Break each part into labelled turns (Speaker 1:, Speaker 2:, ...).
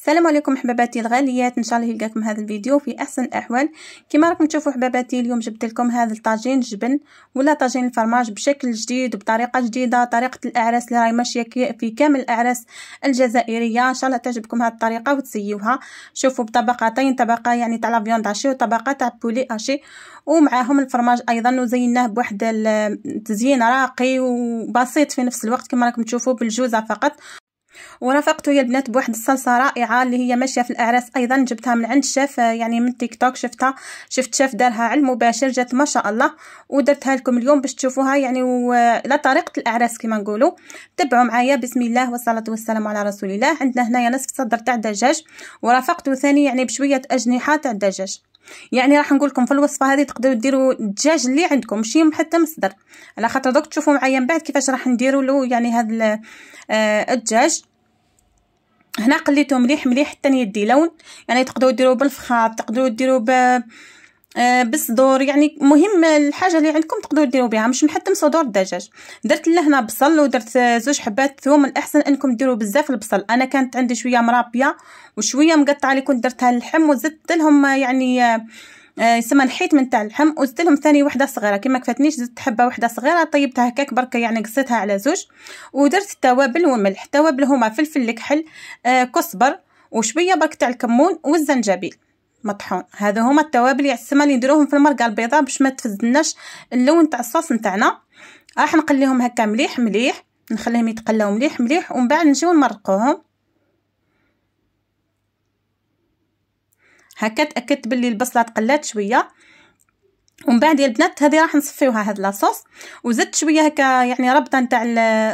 Speaker 1: السلام عليكم حباباتي الغاليات ان شاء الله يلقاكم هذا الفيديو في احسن الاحوال كما راكم تشوفوا حباباتي اليوم جبت لكم هذا الطاجين جبن ولا طاجين الفرماج بشكل جديد وبطريقه جديده طريقه الاعراس اللي راهي ماشيه في كامل الاعراس الجزائريه ان شاء الله تعجبكم هذه الطريقه وتسيوها شوفوا بطبقتين طبقه يعني تاع لافيون اشي وطبقه تاع بولي اشي ومعاهم الفرماج ايضا وزيناه بواحد التزيين راقي وبسيط في نفس الوقت كما راكم تشوفوا بالجوزه فقط ورافقت هي البنات بواحد الصلصه رائعه اللي هي ماشيه في الاعراس ايضا جبتها من عند شاف آه، يعني من تيك توك شفتها شفت شاف دارها على المباشر جات ما شاء الله ودرتها لكم اليوم باش تشوفوها يعني على آه، طريقه الاعراس كما نقولوا تبعوا معايا بسم الله والصلاه والسلام على رسول الله عندنا هنايا نصف صدر تاع دجاج ورافقته ثاني يعني بشويه اجنحه تاع الدجاج يعني راح نقول لكم في الوصفه هذه تقدروا ديروا الدجاج اللي عندكم ماشي حتى مصدر على خاطر دوك تشوفوا معايا من بعد كيفاش راح نديروا له يعني هذا آه، الدجاج هنا قليته مليح مليح حتى يدي لون يعني تقدروا ديروه بالفخار تقدروا ديروا ب آه، بالصدور يعني مهم الحاجه اللي عندكم تقدروا ديروا بها مش محتم صدور الدجاج درت لهنا بصل ودرت زوج حبات ثوم الاحسن انكم ديروا بزاف البصل انا كانت عندي شويه مرابيه وشويه مقطعه اللي كنت درتها اللحم وزدت لهم آه، يعني آه آه، يسمى الحيط من تاع اللحم وزدت لهم ثاني وحده صغيره كما كفاتنيش زدت حبه وحده صغيره طيبتها هكاك بركه يعني قصيتها على زوج ودرت التوابل والملح التوابل هما فلفل الكحل آه كزبر وشويه برك تاع الكمون والزنجبيل مطحون هذا هما التوابل السما اللي نديروهم في المرقه البيضاء باش ما تفزدناش اللون تاع الصوص نتاعنا راح نقليهم هكا مليح مليح نخليهم يتقلاو مليح مليح ومن بعد نجيو نمرقوهم هكا تاكدت باللي البصله تقلات شويه ومن بعد يا البنات هذه راح نصفيوها هاد لاصوص وزدت شويه هكا يعني ربطه نتاع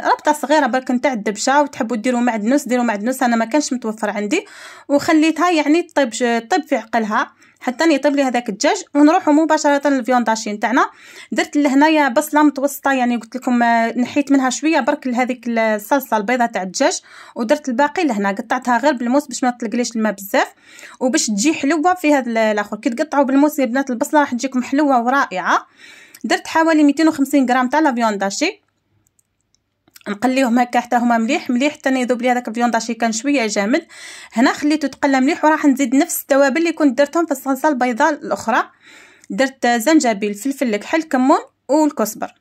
Speaker 1: ربطه صغيره برك نتاع الدبشه وتحبوا ديروا معدنوس ديروا معدنوس انا ما كانش متوفر عندي وخليتها يعني طيب طيب في عقلها حتى يطيب لي هذاك الدجاج ونروحوا مباشره للفيونداشي نتاعنا درت لهنايا بصله متوسطه يعني قلت لكم آه، نحيت منها شويه برك لهذيك الصلصه البيضه تاع الدجاج ودرت الباقي لهنا قطعتها غير بالموس باش ما تلقليش الماء بزاف وباش تجي حلوه في هذا الاخر كي تقطعوا بالموس يا بنات البصله راح تجيكم حلوه ورائعه درت حوالي 250 غرام تاع لافيونداشي نقليهم هكا حتى هما مليح مليح حتى يذوب لي هذاك الفيون داشي كان شويه جامد هنا خليته يتقلى مليح وراح نزيد نفس التوابل اللي كنت درتهم في الصلصه البيضاء الاخرى درت زنجبيل فلفل الكحل كمون والكزبر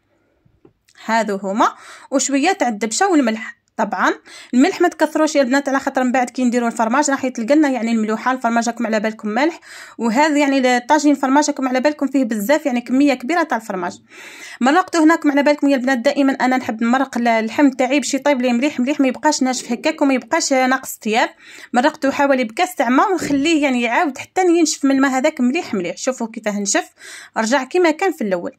Speaker 1: هادو هما وشويه تاع الدبشه والملح طبعا الملح ما تكثروش يا البنات على خاطر من بعد كي نديروا الفرماج راح يطلق لنا يعني الملوحه الفرماج راكم على بالكم ملح وهذا يعني الطاجين الفرماج راكم على بالكم فيه بزاف يعني كميه كبيره تاع الفرماج مرقته هناكم على بالكم يا البنات دائما انا نحب نمرق اللحم تاعي باش يطيب لي مليح مليح ما يبقاش ناشف هكاك وما يبقاش ناقص ثياب مرقته حوالي بكاس تاع ماء ونخليه يعني يعاود حتى ينشف من الماء هذاك مليح مليح شوفوا كيفاه نشف رجع كما كان في الاول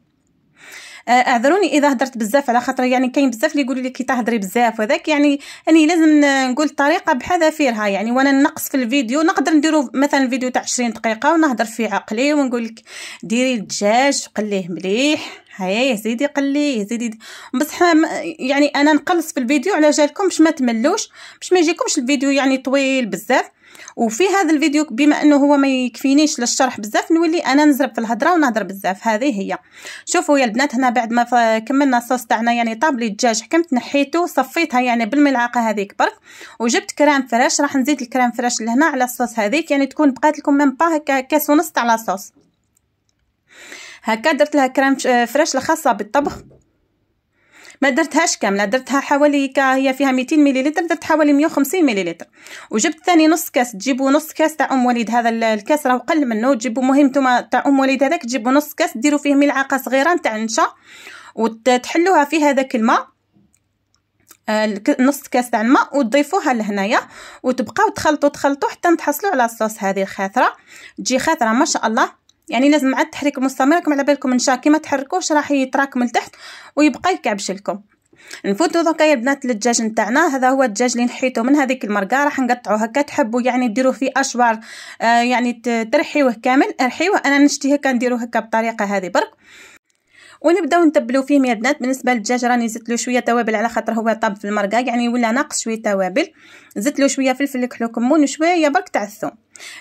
Speaker 1: آه، اعذروني اذا هدرت بزاف على خاطر يعني كاين بزاف اللي يقولوا لي كي تهضري بزاف وذاك يعني اني لازم نقول طريقه بحذافيرها يعني وانا نقص في الفيديو نقدر نديرو مثلا فيديو تاع 20 دقيقه ونهضر في عقلي ونقول لك ديري الدجاج قليه مليح هيا زيدي قليه قلي يا بصح يعني انا نقلص في الفيديو على جالكم باش ما تملوش باش ما يجيكمش الفيديو يعني طويل بزاف وفي هذا الفيديو بما انه هو ما يكفينيش للشرح بزاف نولي انا نزرب في الهضره ونهضر بزاف هذه هي شوفوا يا البنات هنا بعد ما كملنا الصوص تاعنا يعني طابلي الدجاج حكمت نحيته صفيتها يعني بالملعقه هذيك برك وجبت كريم فريش راح نزيد الكريم فريش لهنا على الصوص هذيك يعني تكون بقات لكم من با كاس ونص تاع لاصوص هكا درت لها كريم فريش الخاصه بالطبخ ما درتهاش كامله درتها حوالي كا هي فيها 200 مليلتر درت حوالي 150 مليلتر وجبت ثاني نص كاس تجيبوا نص كاس تاع ام وليد هذا الكاس راه قل منه تجيبوا مهم نتوما تاع ام وليد هذاك تجيبوا نص كاس ديروا فيه ملعقه صغيره تاع نشا وتحلوها في هذاك الماء آه، نص كاس تاع الماء وتضيفوها لهنايا وتبقاو تخلطوا تخلطوا حتى تحصلوا على الصوص هذه الخاثره تجي خاثره ما شاء الله يعني لازم مع التحريك المستمر كما على بالكم ان شاء كي ما تحركوش راح يتراكم لتحت ويبقى يكعبش لكم نفوتو دوكا يا بنات للدجاج نتاعنا هذا هو الدجاج اللي نحيته من هذيك المرقه راح نقطعو هكا تحبوا يعني ديروه في اشوار آه يعني ترحيوه كامل ارحيوه انا نشتي هكا نديرو هكا بطريقه هذه برك ونبداو نتبلو فيه يا بنات بالنسبه للدجاج راني زدت له شويه توابل على خاطر هو طاب في المرقه يعني ولا ناقص شويه توابل زدت له شويه فلفل كحل كمون وشويه برك تاع الثوم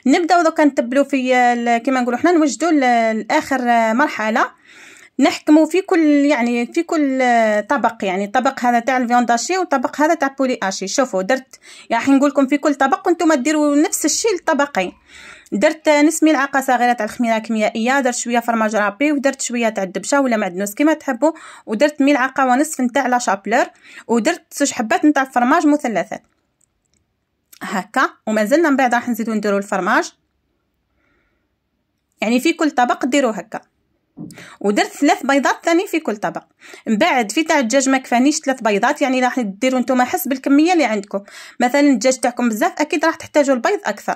Speaker 1: نبداو دوكا نتبلو في كيما نقولوا حنا نوجدوا لاخر مرحله نحكموا في كل يعني في كل طبق يعني طبق هذا تاع الفيونداشي وطبق هذا تاع بولي اشي شوفوا درت راح يعني نقول لكم في كل طبق وانتم ديروا نفس الشيء للطبقين درت نص ملعقه صغيره تاع الخميره كيميائيه درت شويه فرماج رابي ودرت شويه تاع الدبشه ولا معدنوس كيما تحبوا ودرت ملعقه ونصف نتاع لا شابلور ودرت زوج حبات نتاع الفرماج مثلثات هكا ومازلنا من بعد راح نزيدو نديرو الفرماج يعني في كل طبق ديرو هكا ودرت ثلاث بيضات ثاني في كل طبق من بعد في تاع الدجاج ما كفانيش ثلاث بيضات يعني راح ديروا نتوما حسب الكميه اللي عندكم مثلا الدجاج تاعكم بزاف اكيد راح تحتاجوا البيض اكثر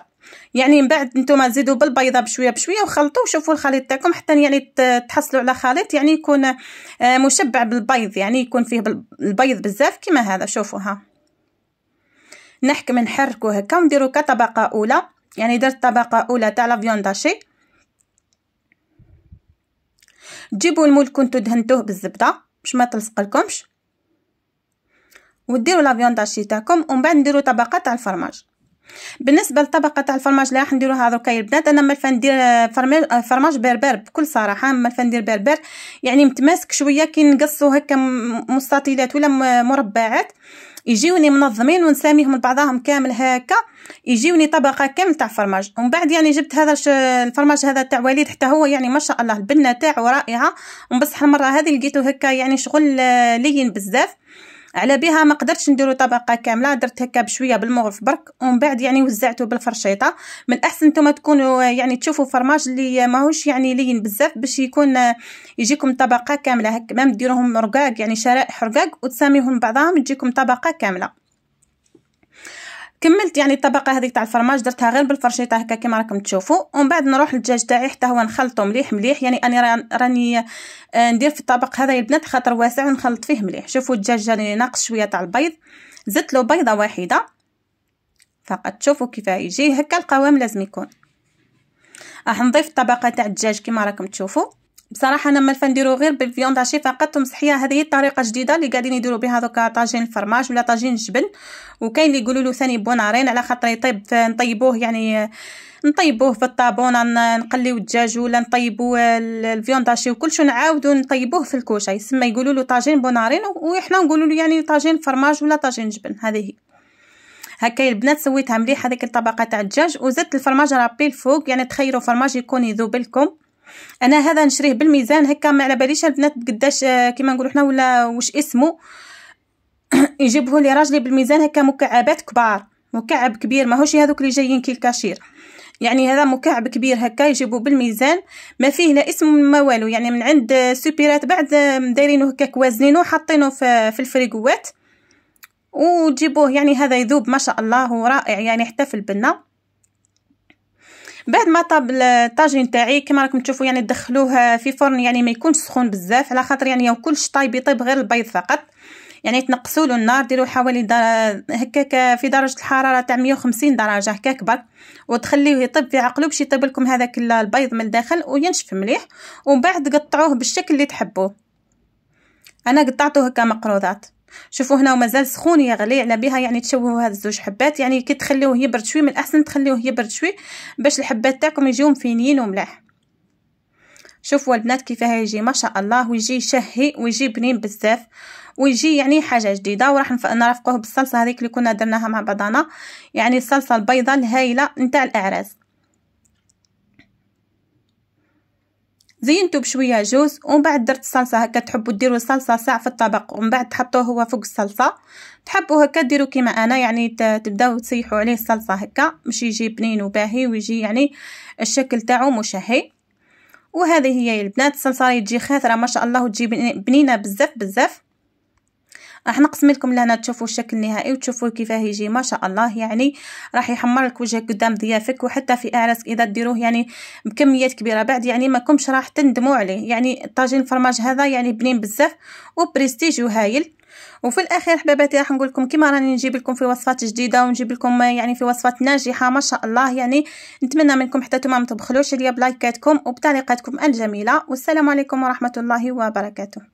Speaker 1: يعني من بعد نتوما زيدوا بالبيضه بشويه بشويه وخلطوا وشوفوا الخليط تاعكم حتى يعني تحصلوا على خليط يعني يكون آه، مشبع بالبيض يعني يكون فيه البيض بزاف كما هذا شوفوها نحكم نحركو هكا ونديرو كطبقه اولى يعني درت طبقه اولى تاع لا داشي جيبوا المول كنتو دهنتوه بالزبده باش ما تلصق لكمش وديروا لافيون داشي تاعكم ومن بعد نديروا طبقه تاع الفرماج بالنسبه للطبقه تاع الفرماج اللي راح نديروها هذوكا البنات انا مالفا ندير آه، آه، فرماج بربر بكل صراحه مالفا ندير بربر يعني متماسك شويه كي نقصو هكا مستطيلات ولا مربعات يجيوني منظمين ونساميهم لبعضهم كامل هكا يجيوني طبقه كامل تاع فرماج ومن بعد يعني جبت هذا الفرماج هذا تاع وليد حتى هو يعني ما شاء الله البنه تاعو رائعه وبصح المره هذه لقيته هكا يعني شغل آه، لين بزاف على بها ما قدرتش نديرو طبقه كامله درت هكا بشويه بالمغرف برك ومن بعد يعني وزعته بالفرشيطه من الاحسن نتوما تكونوا يعني تشوفوا فرماج اللي ماهوش يعني لين بزاف باش يكون يجيكم طبقه كامله هكا ما ديروهم رقاق يعني شرائح رقاق وتساميهم بعضهم تجيكم طبقه كامله كملت يعني الطبقه هذه تاع الفرماج درتها غير بالفرشيطه هكا كما راكم تشوفوا ومن بعد نروح للدجاج تاعي حتى هو نخلطه مليح مليح يعني انا راني آه، ندير في الطبق هذا يا البنات خاطر واسع ونخلط فيه مليح شوفوا الدجاج جاني ناقص شويه تاع البيض زدت له بيضه واحده فقط شوفوا كيف يجي هكا القوام لازم يكون راح نضيف الطبقه تاع الدجاج كما راكم تشوفوا بصراحه انا ما نديرو غير بالفيوند عشي فقط ومسحيه هذه هي الطريقه الجديده اللي قاعدين يديروا بها دوكا طاجين الفرماج ولا طاجين الجبن وكاين اللي يقولوا له ثاني بونارين على خاطر يطيب نطيبوه يعني نطيبوه في الطابون نقليو الدجاج ولا نطيبو الفيوند عشي وكلش نعاودو نطيبوه في الكوشه يسمى يقولوا له طاجين بونارين وحنا نقولوا له يعني طاجين فرماج ولا طاجين جبن هذه هي هكا البنات سويتها مليح هذيك الطبقه تاع الدجاج وزدت الفرماج رابي الفوق يعني تخيروا فرماج يكون يذوب لكم انا هذا نشريه بالميزان هكا ما على باليش البنات قداش آه، كيما نقولوا حنا ولا واش اسمه يجيبه لي راجلي بالميزان هكا مكعبات كبار مكعب كبير ماهوش هذوك اللي جايين كي الكاشير يعني هذا مكعب كبير هكا يجيبو بالميزان ما فيه لا اسم ما والو يعني من عند سوبيرات بعد آه، دايرينه هكاك كوازنينو حاطينه في, في الفريقوات وتجيبوه يعني هذا يذوب ما شاء الله ورائع يعني حتى في البنه بعد ما طاب الطاجين تاعي كما راكم تشوفوا يعني دخلوه في فرن يعني ما يكونش سخون بزاف على خاطر يعني كلش طايب يطيب غير البيض فقط يعني تنقصوا له النار ديروا حوالي در... هكاك في درجه الحراره تاع 150 درجه هكاك برك وتخليه يطيب في عقلو باش يطيب لكم هذاك البيض من الداخل وينشف مليح ومن بعد قطعوه بالشكل اللي تحبوه انا قطعته هكا مقروضات شوفوا هنا ومازال سخون يغلي على بها يعني تشوهوا هاد الزوج حبات يعني كي تخليوه يبرد شوي من الاحسن تخليوه يبرد شوي باش الحبات تاعكم يجيو مفينين وملاح شوفوا البنات كيفاه يجي ما شاء الله ويجي شهي ويجي بنين بزاف ويجي يعني حاجه جديده وراح نرافقوه بالصلصه هذيك اللي كنا درناها مع بعضنا يعني الصلصه البيضاء الهايله نتاع الاعراس زينتو بشويه جوز ومن بعد درت الصلصه هكا تحبوا ديروا الصلصه ساع في الطبق ومن بعد تحطوه هو فوق الصلصه تحبوا هكا ديروا كيما انا يعني تبداو تسيحوا عليه الصلصه هكا باش يجي بنين وباهي ويجي يعني الشكل تاعو مشهي وهذه هي البنات الصلصه تجي خاطره ما شاء الله وتجي بنينه بزاف بزاف راح نقسم لكم لهنا تشوفوا الشكل النهائي وتشوفوا كيفاه يجي ما شاء الله يعني راح يحمر لك وجهك قدام ضيافك وحتى في اعراسك اذا ديروه يعني بكميات كبيره بعد يعني ما كومش راح تندموا عليه يعني طاجين الفرماج هذا يعني بنين بزاف وبرستيج وهايل وفي الاخير حبيباتي راح نقول لكم كما راني نجيب لكم في وصفات جديده ونجيب لكم يعني في وصفات ناجحه ما شاء الله يعني نتمنى منكم حتى نتوما ما تبخلوش عليا بلايكاتكم وبتعليقاتكم الجميله والسلام عليكم ورحمه الله وبركاته